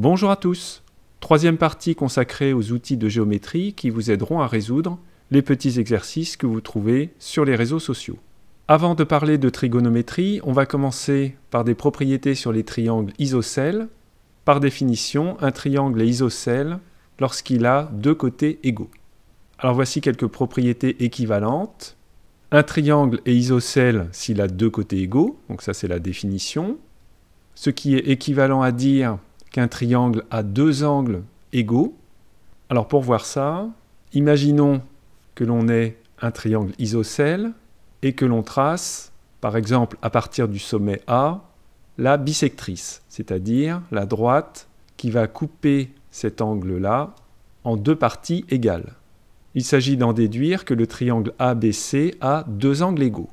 Bonjour à tous Troisième partie consacrée aux outils de géométrie qui vous aideront à résoudre les petits exercices que vous trouvez sur les réseaux sociaux. Avant de parler de trigonométrie, on va commencer par des propriétés sur les triangles isocèles. Par définition, un triangle est isocèle lorsqu'il a deux côtés égaux. Alors voici quelques propriétés équivalentes. Un triangle est isocèle s'il a deux côtés égaux, donc ça c'est la définition. Ce qui est équivalent à dire qu'un triangle a deux angles égaux. Alors pour voir ça, imaginons que l'on ait un triangle isocèle et que l'on trace, par exemple à partir du sommet A, la bisectrice, c'est-à-dire la droite qui va couper cet angle-là en deux parties égales. Il s'agit d'en déduire que le triangle ABC a deux angles égaux.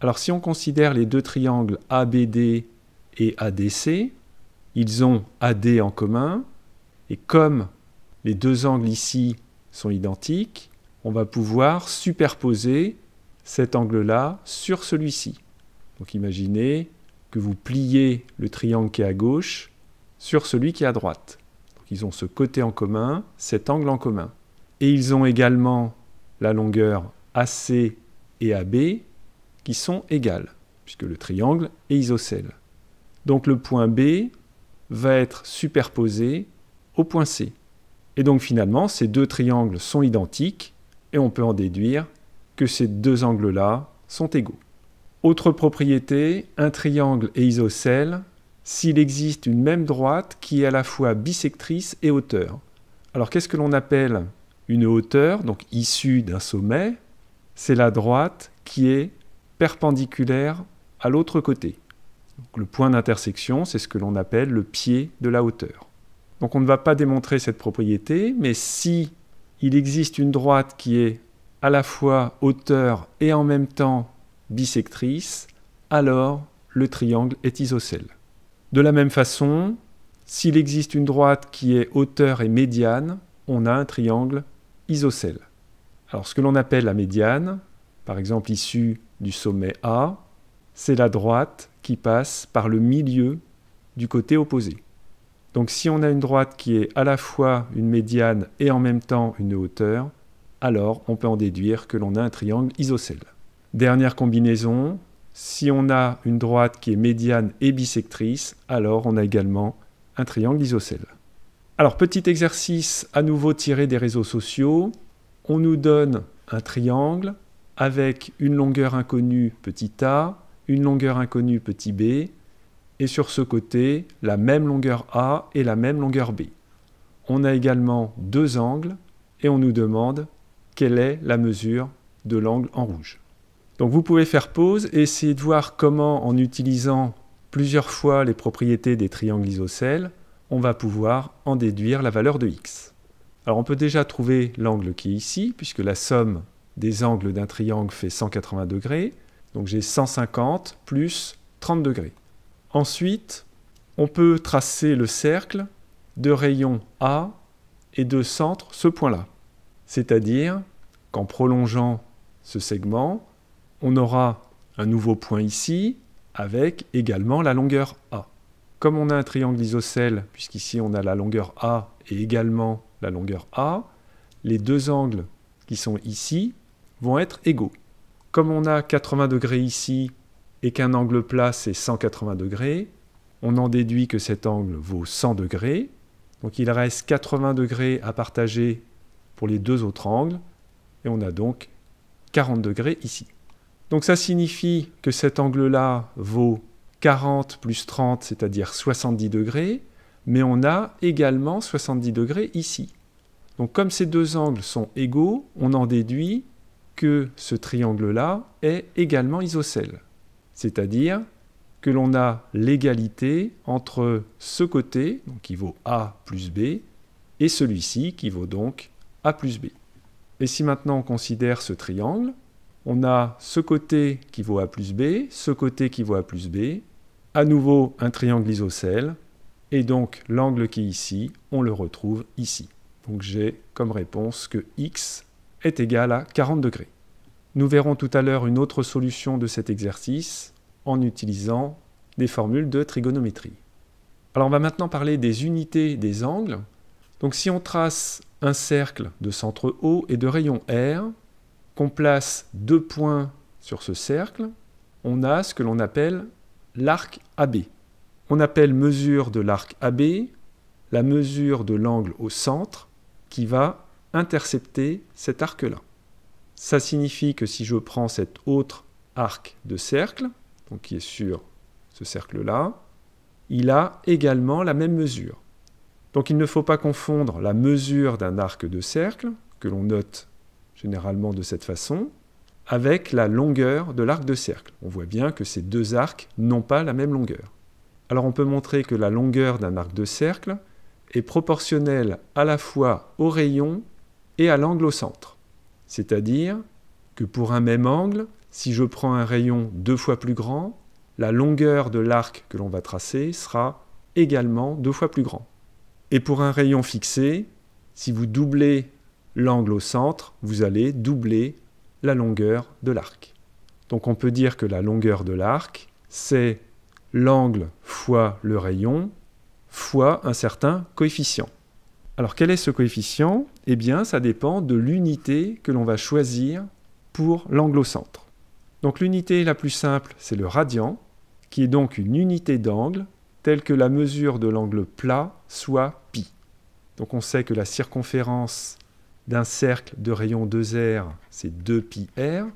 Alors si on considère les deux triangles ABD et ADC, ils ont AD en commun, et comme les deux angles ici sont identiques, on va pouvoir superposer cet angle-là sur celui-ci. Donc imaginez que vous pliez le triangle qui est à gauche sur celui qui est à droite. ils ont ce côté en commun, cet angle en commun. Et ils ont également la longueur AC et AB qui sont égales, puisque le triangle est isocèle. Donc le point B va être superposé au point C. Et donc finalement, ces deux triangles sont identiques et on peut en déduire que ces deux angles-là sont égaux. Autre propriété, un triangle est isocèle s'il existe une même droite qui est à la fois bisectrice et hauteur. Alors qu'est-ce que l'on appelle une hauteur, donc issue d'un sommet C'est la droite qui est perpendiculaire à l'autre côté le point d'intersection, c'est ce que l'on appelle le pied de la hauteur. Donc on ne va pas démontrer cette propriété, mais si il existe une droite qui est à la fois hauteur et en même temps bisectrice, alors le triangle est isocèle. De la même façon, s'il existe une droite qui est hauteur et médiane, on a un triangle isocèle. Alors ce que l'on appelle la médiane, par exemple issue du sommet A, c'est la droite qui passe par le milieu du côté opposé. Donc si on a une droite qui est à la fois une médiane et en même temps une hauteur, alors on peut en déduire que l'on a un triangle isocèle. Dernière combinaison, si on a une droite qui est médiane et bisectrice, alors on a également un triangle isocèle. Alors petit exercice à nouveau tiré des réseaux sociaux, on nous donne un triangle avec une longueur inconnue petit a, une longueur inconnue petit b, et sur ce côté, la même longueur a et la même longueur b. On a également deux angles, et on nous demande quelle est la mesure de l'angle en rouge. Donc vous pouvez faire pause et essayer de voir comment, en utilisant plusieurs fois les propriétés des triangles isocèles, on va pouvoir en déduire la valeur de x. Alors on peut déjà trouver l'angle qui est ici, puisque la somme des angles d'un triangle fait 180 degrés. Donc j'ai 150 plus 30 degrés. Ensuite, on peut tracer le cercle de rayon A et de centre ce point-là. C'est-à-dire qu'en prolongeant ce segment, on aura un nouveau point ici avec également la longueur A. Comme on a un triangle isocèle, puisqu'ici on a la longueur A et également la longueur A, les deux angles qui sont ici vont être égaux comme on a 80 degrés ici et qu'un angle plat c'est 180 degrés, on en déduit que cet angle vaut 100 degrés. Donc il reste 80 degrés à partager pour les deux autres angles et on a donc 40 degrés ici. Donc ça signifie que cet angle-là vaut 40 plus 30, c'est-à-dire 70 degrés, mais on a également 70 degrés ici. Donc comme ces deux angles sont égaux, on en déduit que ce triangle-là est également isocèle, c'est-à-dire que l'on a l'égalité entre ce côté, donc qui vaut A plus B, et celui-ci qui vaut donc A plus B. Et si maintenant on considère ce triangle, on a ce côté qui vaut A plus B, ce côté qui vaut A plus B, à nouveau un triangle isocèle, et donc l'angle qui est ici, on le retrouve ici. Donc j'ai comme réponse que x est égal à 40 degrés. Nous verrons tout à l'heure une autre solution de cet exercice en utilisant des formules de trigonométrie. Alors on va maintenant parler des unités des angles. Donc si on trace un cercle de centre O et de rayon R, qu'on place deux points sur ce cercle, on a ce que l'on appelle l'arc AB. On appelle mesure de l'arc AB la mesure de l'angle au centre qui va intercepter cet arc-là. Ça signifie que si je prends cet autre arc de cercle, donc qui est sur ce cercle-là, il a également la même mesure. Donc il ne faut pas confondre la mesure d'un arc de cercle, que l'on note généralement de cette façon, avec la longueur de l'arc de cercle. On voit bien que ces deux arcs n'ont pas la même longueur. Alors on peut montrer que la longueur d'un arc de cercle est proportionnelle à la fois au rayon et à l'angle au centre. C'est-à-dire que pour un même angle, si je prends un rayon deux fois plus grand, la longueur de l'arc que l'on va tracer sera également deux fois plus grand. Et pour un rayon fixé, si vous doublez l'angle au centre, vous allez doubler la longueur de l'arc. Donc on peut dire que la longueur de l'arc, c'est l'angle fois le rayon fois un certain coefficient. Alors quel est ce coefficient eh bien, ça dépend de l'unité que l'on va choisir pour centre. Donc l'unité la plus simple, c'est le radian, qui est donc une unité d'angle telle que la mesure de l'angle plat soit π. Donc on sait que la circonférence d'un cercle de rayon 2r, c'est 2πr,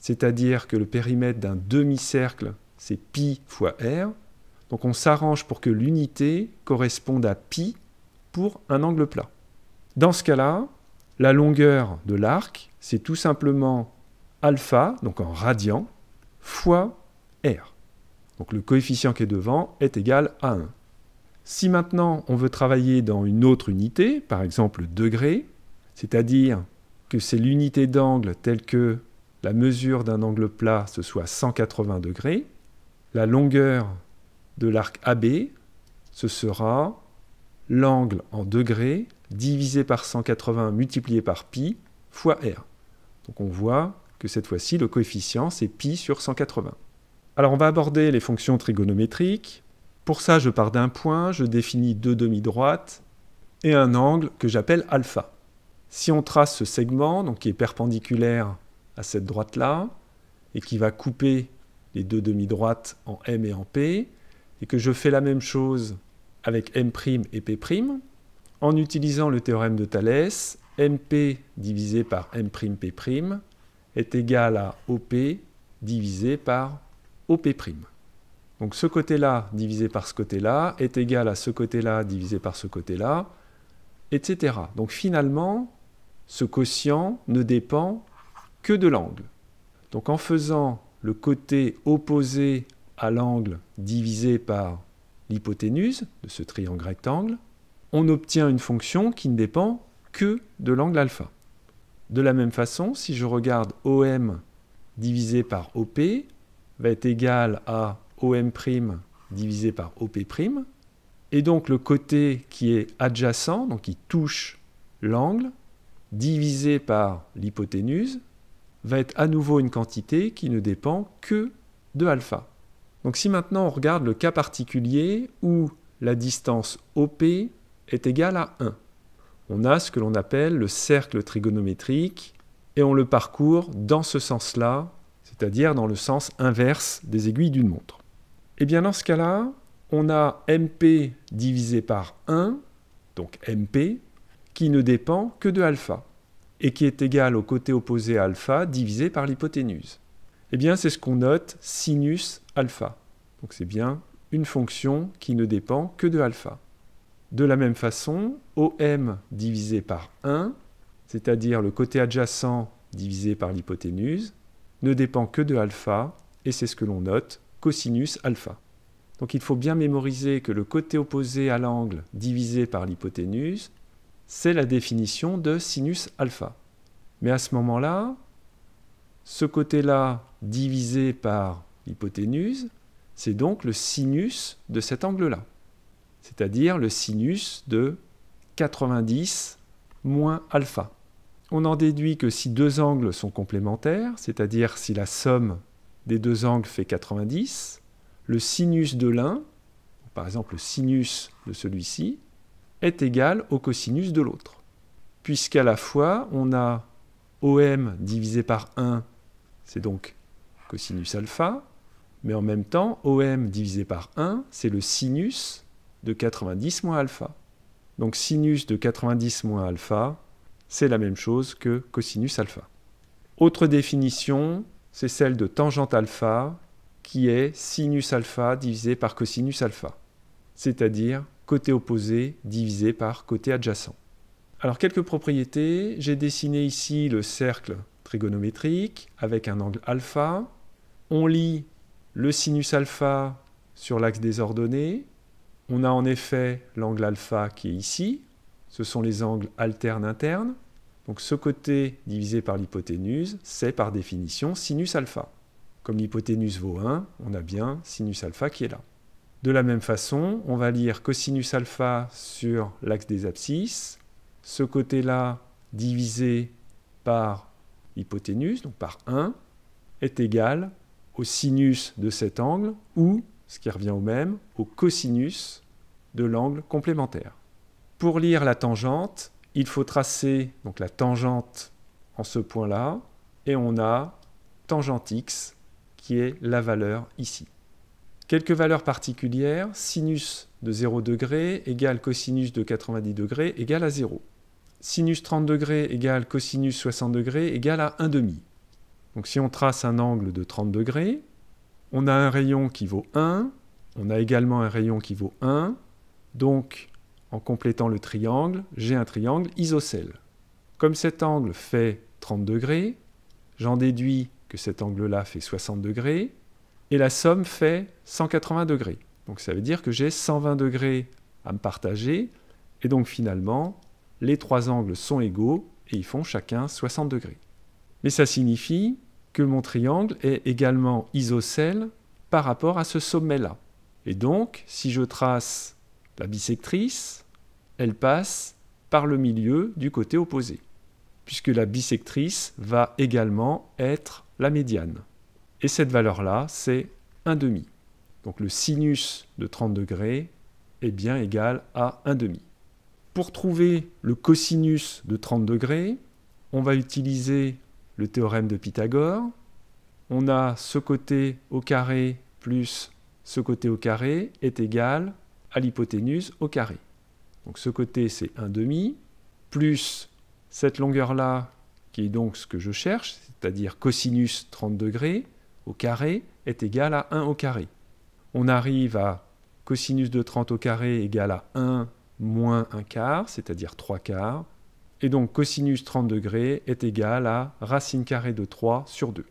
c'est-à-dire que le périmètre d'un demi-cercle, c'est π fois r. Donc on s'arrange pour que l'unité corresponde à π pour un angle plat. Dans ce cas-là, la longueur de l'arc, c'est tout simplement alpha, donc en radian, fois r. Donc le coefficient qui est devant est égal à 1. Si maintenant on veut travailler dans une autre unité, par exemple degré, c'est-à-dire que c'est l'unité d'angle telle que la mesure d'un angle plat, ce soit 180 degrés, la longueur de l'arc AB, ce sera l'angle en degrés, divisé par 180 multiplié par pi fois r. Donc on voit que cette fois-ci, le coefficient, c'est pi sur 180. Alors on va aborder les fonctions trigonométriques. Pour ça, je pars d'un point, je définis deux demi-droites et un angle que j'appelle alpha. Si on trace ce segment, donc qui est perpendiculaire à cette droite-là, et qui va couper les deux demi-droites en m et en p, et que je fais la même chose avec m' et p', en utilisant le théorème de Thalès, MP divisé par M'P' est égal à OP divisé par OP'. Donc ce côté-là divisé par ce côté-là est égal à ce côté-là divisé par ce côté-là, etc. Donc finalement, ce quotient ne dépend que de l'angle. Donc en faisant le côté opposé à l'angle divisé par l'hypoténuse de ce triangle rectangle, on obtient une fonction qui ne dépend que de l'angle alpha. De la même façon, si je regarde OM divisé par OP va être égal à OM' divisé par OP', et donc le côté qui est adjacent, donc qui touche l'angle, divisé par l'hypoténuse, va être à nouveau une quantité qui ne dépend que de alpha. Donc si maintenant on regarde le cas particulier où la distance OP est égal à 1. On a ce que l'on appelle le cercle trigonométrique et on le parcourt dans ce sens-là, c'est-à-dire dans le sens inverse des aiguilles d'une montre. Et eh bien dans ce cas-là, on a MP divisé par 1, donc MP, qui ne dépend que de alpha, et qui est égal au côté opposé à alpha divisé par l'hypoténuse. Eh bien, c'est ce qu'on note sinus alpha. Donc c'est bien une fonction qui ne dépend que de alpha. De la même façon, OM divisé par 1, c'est-à-dire le côté adjacent divisé par l'hypoténuse, ne dépend que de alpha, et c'est ce que l'on note, cosinus alpha. Donc il faut bien mémoriser que le côté opposé à l'angle divisé par l'hypoténuse, c'est la définition de sinus alpha. Mais à ce moment-là, ce côté-là divisé par l'hypoténuse, c'est donc le sinus de cet angle-là c'est-à-dire le sinus de 90 moins alpha. On en déduit que si deux angles sont complémentaires, c'est-à-dire si la somme des deux angles fait 90, le sinus de l'un, par exemple le sinus de celui-ci, est égal au cosinus de l'autre. Puisqu'à la fois, on a OM divisé par 1, c'est donc cosinus alpha, mais en même temps, OM divisé par 1, c'est le sinus de 90 moins alpha. Donc sinus de 90 moins alpha, c'est la même chose que cosinus alpha. Autre définition, c'est celle de tangente alpha, qui est sinus alpha divisé par cosinus alpha, c'est-à-dire côté opposé divisé par côté adjacent. Alors quelques propriétés, j'ai dessiné ici le cercle trigonométrique avec un angle alpha. On lit le sinus alpha sur l'axe des ordonnées, on a en effet l'angle alpha qui est ici. Ce sont les angles alternes internes. Donc ce côté divisé par l'hypoténuse, c'est par définition sinus alpha. Comme l'hypoténuse vaut 1, on a bien sinus alpha qui est là. De la même façon, on va lire cosinus alpha sur l'axe des abscisses. Ce côté-là divisé par l'hypoténuse, donc par 1, est égal au sinus de cet angle, ou, ce qui revient au même, au cosinus de l'angle complémentaire. Pour lire la tangente, il faut tracer donc la tangente en ce point-là, et on a tangente x qui est la valeur ici. Quelques valeurs particulières, sinus de 0 degré égale cosinus de 90 degrés égale à 0. Sinus 30 degrés égale cosinus 60 degrés égale à 1,5. Donc si on trace un angle de 30 degrés, on a un rayon qui vaut 1, on a également un rayon qui vaut 1, donc en complétant le triangle, j'ai un triangle isocèle. Comme cet angle fait 30 degrés, j'en déduis que cet angle-là fait 60 degrés, et la somme fait 180 degrés. Donc ça veut dire que j'ai 120 degrés à me partager, et donc finalement, les trois angles sont égaux, et ils font chacun 60 degrés. Mais ça signifie mon triangle est également isocèle par rapport à ce sommet-là. Et donc, si je trace la bisectrice, elle passe par le milieu du côté opposé, puisque la bisectrice va également être la médiane. Et cette valeur-là, c'est 1 demi. Donc le sinus de 30 degrés est bien égal à 1 demi. Pour trouver le cosinus de 30 degrés, on va utiliser le théorème de Pythagore. On a ce côté au carré plus ce côté au carré est égal à l'hypoténuse au carré. Donc ce côté c'est 1 demi plus cette longueur-là qui est donc ce que je cherche, c'est-à-dire cosinus 30 degrés au carré est égal à 1 au carré. On arrive à cosinus de 30 au carré égal à 1 moins 1 quart, c'est-à-dire 3 quarts, et donc cosinus 30 degrés est égal à racine carrée de 3 sur 2.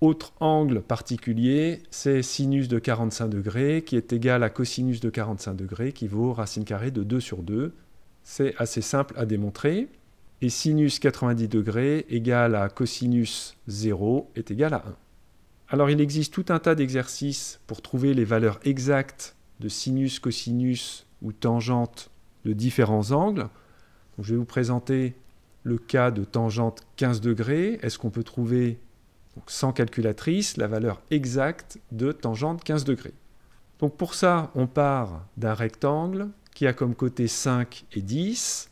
Autre angle particulier, c'est sinus de 45 degrés qui est égal à cosinus de 45 degrés qui vaut racine carrée de 2 sur 2. C'est assez simple à démontrer. Et sinus 90 degrés égal à cosinus 0 est égal à 1. Alors il existe tout un tas d'exercices pour trouver les valeurs exactes de sinus, cosinus ou tangente de différents angles je vais vous présenter le cas de tangente 15 degrés. Est-ce qu'on peut trouver, sans calculatrice, la valeur exacte de tangente 15 degrés Donc pour ça, on part d'un rectangle qui a comme côté 5 et 10,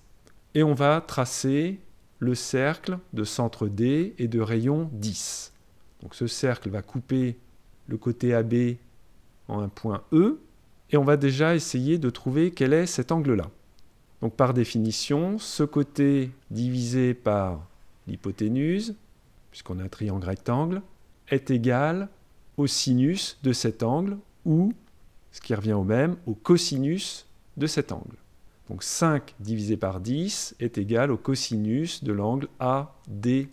et on va tracer le cercle de centre D et de rayon 10. Donc ce cercle va couper le côté AB en un point E, et on va déjà essayer de trouver quel est cet angle-là. Donc par définition, ce côté divisé par l'hypoténuse, puisqu'on a un triangle rectangle, est égal au sinus de cet angle, ou, ce qui revient au même, au cosinus de cet angle. Donc 5 divisé par 10 est égal au cosinus de l'angle ADE.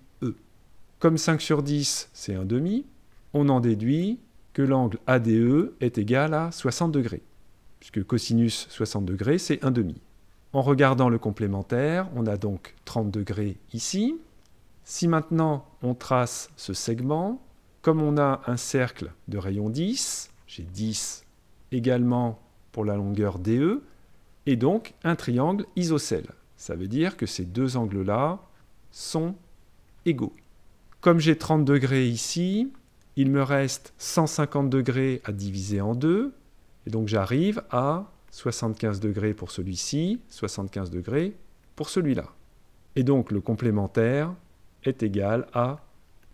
Comme 5 sur 10, c'est 1 demi, on en déduit que l'angle ADE est égal à 60 degrés, puisque cosinus 60 degrés, c'est 1 demi. En regardant le complémentaire, on a donc 30 degrés ici. Si maintenant on trace ce segment, comme on a un cercle de rayon 10, j'ai 10 également pour la longueur DE, e, et donc un triangle isocèle. Ça veut dire que ces deux angles-là sont égaux. Comme j'ai 30 degrés ici, il me reste 150 degrés à diviser en deux, et donc j'arrive à 75 degrés pour celui-ci, 75 degrés pour celui-là. Et donc le complémentaire est égal à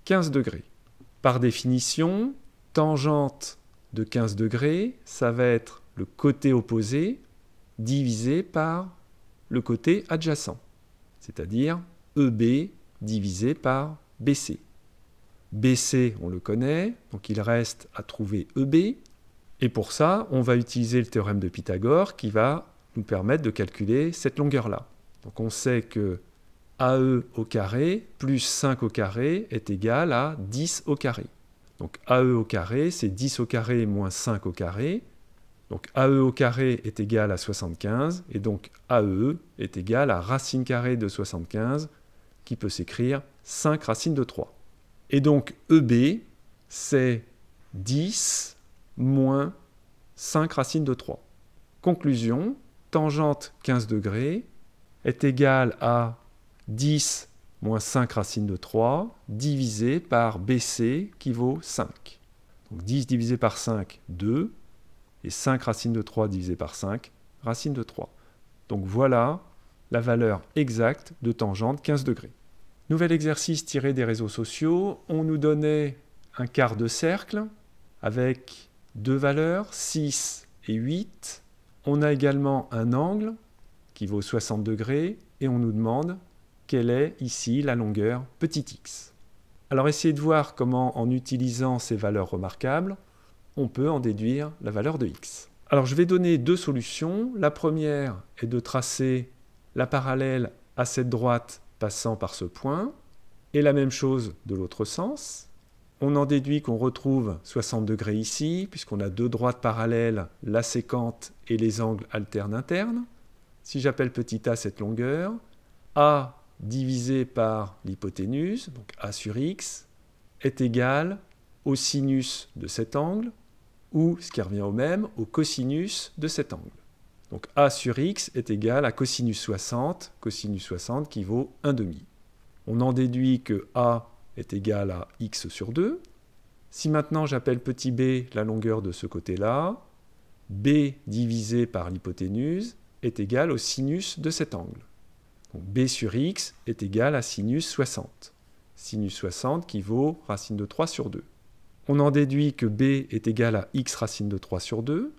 15 degrés. Par définition, tangente de 15 degrés, ça va être le côté opposé divisé par le côté adjacent, c'est-à-dire EB divisé par BC. BC, on le connaît, donc il reste à trouver EB. Et pour ça, on va utiliser le théorème de Pythagore qui va nous permettre de calculer cette longueur-là. Donc on sait que AE au carré plus 5 au carré est égal à 10 au carré. Donc AE au carré, c'est 10 au carré moins 5 au carré. Donc AE au carré est égal à 75, et donc AE est égal à racine carrée de 75, qui peut s'écrire 5 racine de 3. Et donc EB, c'est 10 moins 5 racine de 3. Conclusion, tangente 15 degrés est égale à 10 moins 5 racine de 3 divisé par BC qui vaut 5. Donc 10 divisé par 5, 2, et 5 racine de 3 divisé par 5, racine de 3. Donc voilà la valeur exacte de tangente 15 degrés. Nouvel exercice tiré des réseaux sociaux, on nous donnait un quart de cercle avec deux valeurs, 6 et 8. On a également un angle qui vaut 60 degrés et on nous demande quelle est ici la longueur petit x. Alors essayez de voir comment en utilisant ces valeurs remarquables, on peut en déduire la valeur de x. Alors je vais donner deux solutions. La première est de tracer la parallèle à cette droite passant par ce point et la même chose de l'autre sens. On en déduit qu'on retrouve 60 degrés ici, puisqu'on a deux droites parallèles, la sécante et les angles alternes internes. Si j'appelle petit a cette longueur, a divisé par l'hypoténuse, donc a sur x, est égal au sinus de cet angle, ou, ce qui revient au même, au cosinus de cet angle. Donc a sur x est égal à cosinus 60, cosinus 60 qui vaut demi. On en déduit que a est égal à x sur 2. Si maintenant j'appelle petit b la longueur de ce côté-là, b divisé par l'hypoténuse est égal au sinus de cet angle. Donc b sur x est égal à sinus 60. Sinus 60 qui vaut racine de 3 sur 2. On en déduit que b est égal à x racine de 3 sur 2.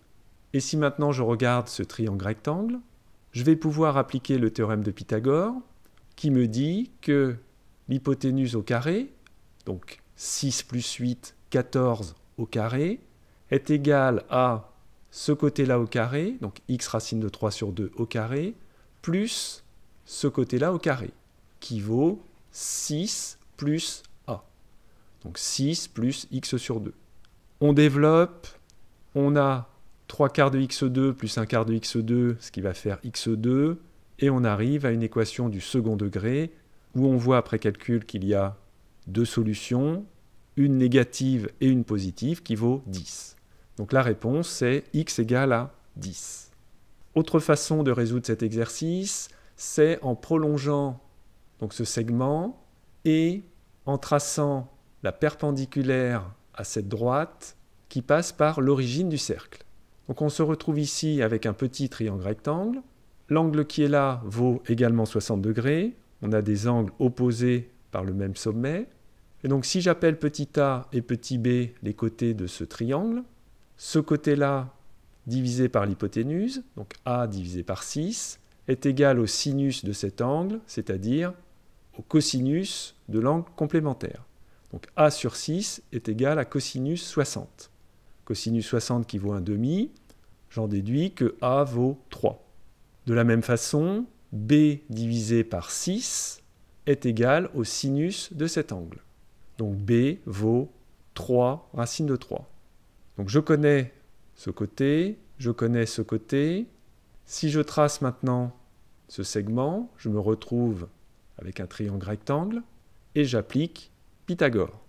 Et si maintenant je regarde ce triangle rectangle, je vais pouvoir appliquer le théorème de Pythagore qui me dit que l'hypoténuse au carré, donc 6 plus 8, 14 au carré, est égal à ce côté-là au carré, donc x racine de 3 sur 2 au carré, plus ce côté-là au carré, qui vaut 6 plus a. Donc 6 plus x sur 2. On développe, on a 3 quarts de x2 plus 1 quart de x2, ce qui va faire x2, et on arrive à une équation du second degré où on voit après calcul qu'il y a deux solutions, une négative et une positive, qui vaut 10. Donc la réponse, c'est x égale à 10. Autre façon de résoudre cet exercice, c'est en prolongeant donc, ce segment et en traçant la perpendiculaire à cette droite qui passe par l'origine du cercle. Donc on se retrouve ici avec un petit triangle rectangle. L'angle qui est là vaut également 60 degrés on a des angles opposés par le même sommet. Et donc si j'appelle petit a et petit b les côtés de ce triangle, ce côté-là divisé par l'hypoténuse, donc a divisé par 6, est égal au sinus de cet angle, c'est-à-dire au cosinus de l'angle complémentaire. Donc a sur 6 est égal à cosinus 60. Cosinus 60 qui vaut un demi, j'en déduis que a vaut 3. De la même façon, B divisé par 6 est égal au sinus de cet angle. Donc B vaut 3 racine de 3. Donc je connais ce côté, je connais ce côté. Si je trace maintenant ce segment, je me retrouve avec un triangle rectangle et j'applique Pythagore.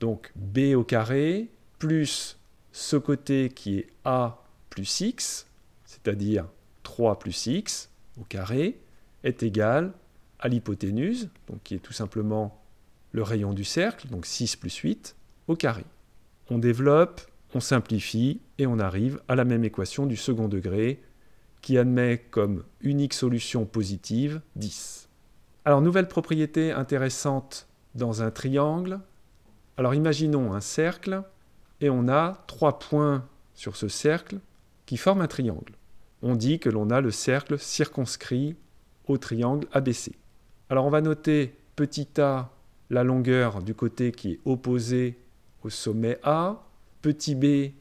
Donc b au carré plus ce côté qui est a plus x, c'est-à-dire 3 plus x, carré est égal à l'hypoténuse, qui est tout simplement le rayon du cercle, donc 6 plus 8, au carré. On développe, on simplifie et on arrive à la même équation du second degré qui admet comme unique solution positive 10. Alors nouvelle propriété intéressante dans un triangle. Alors imaginons un cercle et on a trois points sur ce cercle qui forment un triangle on dit que l'on a le cercle circonscrit au triangle ABC. Alors on va noter petit a la longueur du côté qui est opposé au sommet A, petit b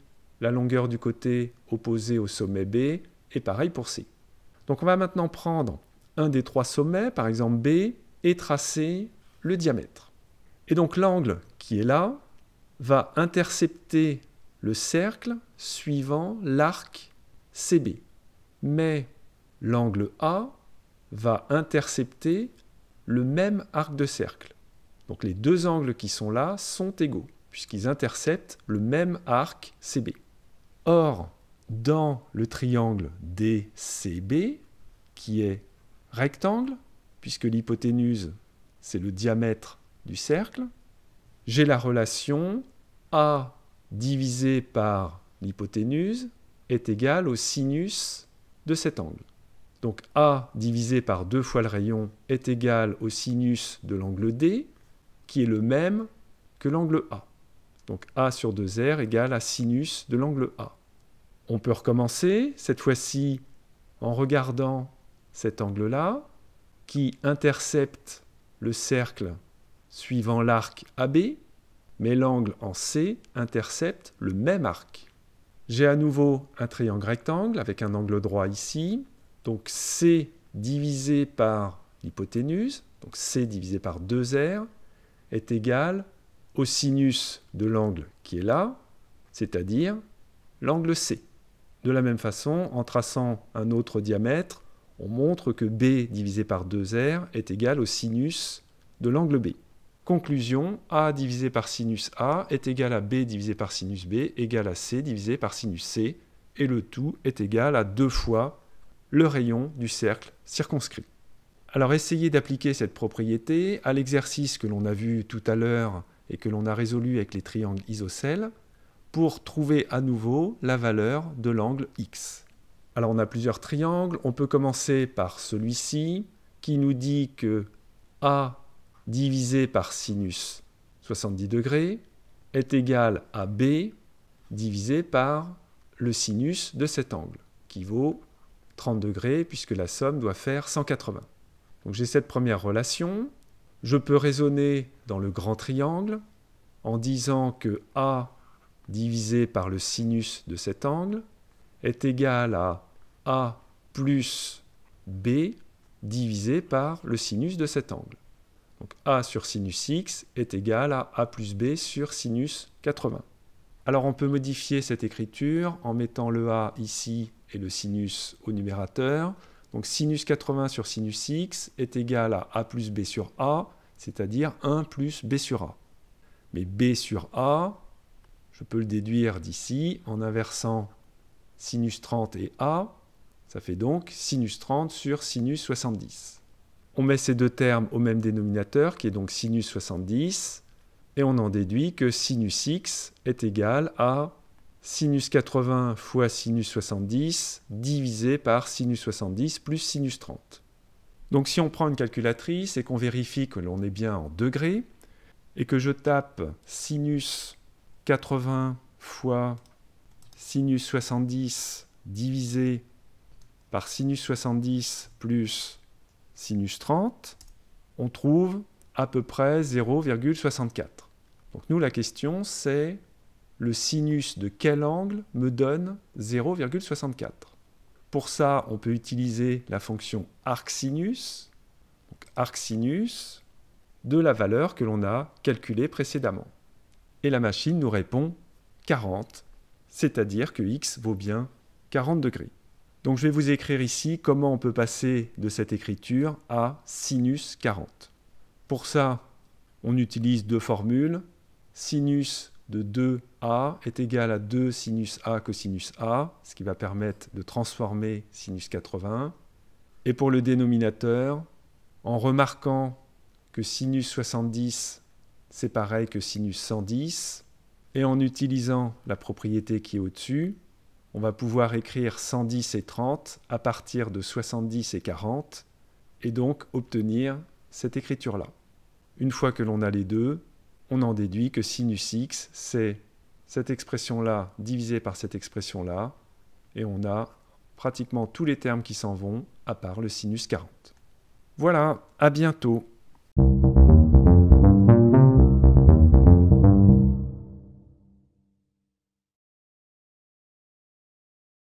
la longueur du côté opposé au sommet B, et pareil pour C. Donc on va maintenant prendre un des trois sommets, par exemple B, et tracer le diamètre. Et donc l'angle qui est là va intercepter le cercle suivant l'arc CB mais l'angle A va intercepter le même arc de cercle. Donc les deux angles qui sont là sont égaux, puisqu'ils interceptent le même arc CB. Or, dans le triangle DCB, qui est rectangle, puisque l'hypoténuse, c'est le diamètre du cercle, j'ai la relation A divisé par l'hypoténuse est égale au sinus de cet angle. Donc A divisé par 2 fois le rayon est égal au sinus de l'angle D, qui est le même que l'angle A. Donc A sur 2R égal à sinus de l'angle A. On peut recommencer, cette fois-ci en regardant cet angle-là, qui intercepte le cercle suivant l'arc AB, mais l'angle en C intercepte le même arc. J'ai à nouveau un triangle rectangle avec un angle droit ici. Donc C divisé par l'hypoténuse, donc C divisé par 2R, est égal au sinus de l'angle qui est là, c'est-à-dire l'angle C. De la même façon, en traçant un autre diamètre, on montre que B divisé par 2R est égal au sinus de l'angle B. Conclusion, A divisé par sinus A est égal à B divisé par sinus B égal à C divisé par sinus C, et le tout est égal à deux fois le rayon du cercle circonscrit. Alors essayez d'appliquer cette propriété à l'exercice que l'on a vu tout à l'heure et que l'on a résolu avec les triangles isocèles pour trouver à nouveau la valeur de l'angle X. Alors on a plusieurs triangles, on peut commencer par celui-ci qui nous dit que A divisé par sinus 70 degrés est égal à B divisé par le sinus de cet angle, qui vaut 30 degrés, puisque la somme doit faire 180. Donc j'ai cette première relation. Je peux raisonner dans le grand triangle en disant que A divisé par le sinus de cet angle est égal à A plus B divisé par le sinus de cet angle. Donc a sur sinus x est égal à a plus b sur sinus 80. Alors on peut modifier cette écriture en mettant le a ici et le sinus au numérateur. Donc sinus 80 sur sinus x est égal à a plus b sur a, c'est-à-dire 1 plus b sur a. Mais b sur a, je peux le déduire d'ici en inversant sinus 30 et a. Ça fait donc sinus 30 sur sinus 70. On met ces deux termes au même dénominateur, qui est donc sinus 70, et on en déduit que sinus x est égal à sinus 80 fois sinus 70 divisé par sinus 70 plus sinus 30. Donc si on prend une calculatrice et qu'on vérifie que l'on est bien en degrés, et que je tape sinus 80 fois sinus 70 divisé par sinus 70 plus sinus 30, on trouve à peu près 0,64. Donc nous, la question, c'est le sinus de quel angle me donne 0,64 Pour ça, on peut utiliser la fonction arcsinus, donc arcsinus de la valeur que l'on a calculée précédemment. Et la machine nous répond 40, c'est-à-dire que x vaut bien 40 degrés. Donc je vais vous écrire ici comment on peut passer de cette écriture à sinus 40. Pour ça, on utilise deux formules. Sinus de 2a est égal à 2 sinus a cosinus a, ce qui va permettre de transformer sinus 80. Et pour le dénominateur, en remarquant que sinus 70, c'est pareil que sinus 110, et en utilisant la propriété qui est au-dessus, on va pouvoir écrire 110 et 30 à partir de 70 et 40, et donc obtenir cette écriture-là. Une fois que l'on a les deux, on en déduit que sinus x, c'est cette expression-là divisée par cette expression-là, et on a pratiquement tous les termes qui s'en vont, à part le sinus 40. Voilà, à bientôt